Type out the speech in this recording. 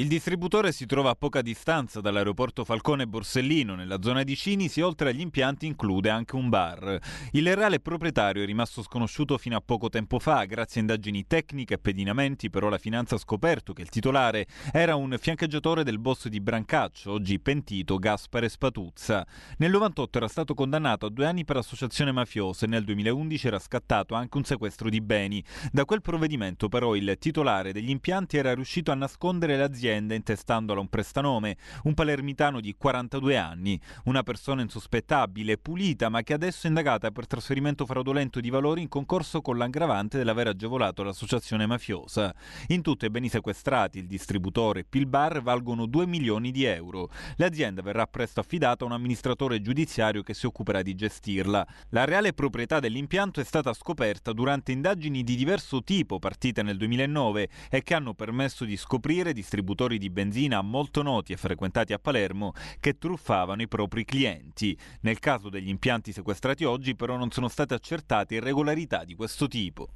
Il distributore si trova a poca distanza dall'aeroporto Falcone Borsellino, nella zona di Cinisi, oltre agli impianti include anche un bar. Il reale proprietario è rimasto sconosciuto fino a poco tempo fa, grazie a indagini tecniche e pedinamenti, però la finanza ha scoperto che il titolare era un fiancheggiatore del boss di Brancaccio, oggi pentito Gaspare Spatuzza. Nel 98 era stato condannato a due anni per associazione mafiosa e nel 2011 era scattato anche un sequestro di beni. Da quel provvedimento però il titolare degli impianti era riuscito a nascondere l'azienda l'azienda intestandola un prestanome, un palermitano di 42 anni, una persona insospettabile, pulita, ma che adesso è indagata per trasferimento fraudolento di valori in concorso con l'aggravante dell'aver agevolato l'associazione mafiosa. In tutto i beni sequestrati, il distributore e il bar valgono 2 milioni di euro. L'azienda verrà presto affidata a un amministratore giudiziario che si occuperà di gestirla. La reale proprietà dell'impianto è stata scoperta durante indagini di diverso tipo partite nel 2009 e che hanno permesso di scoprire distributori distributori di benzina molto noti e frequentati a Palermo che truffavano i propri clienti. Nel caso degli impianti sequestrati oggi però non sono state accertate irregolarità di questo tipo.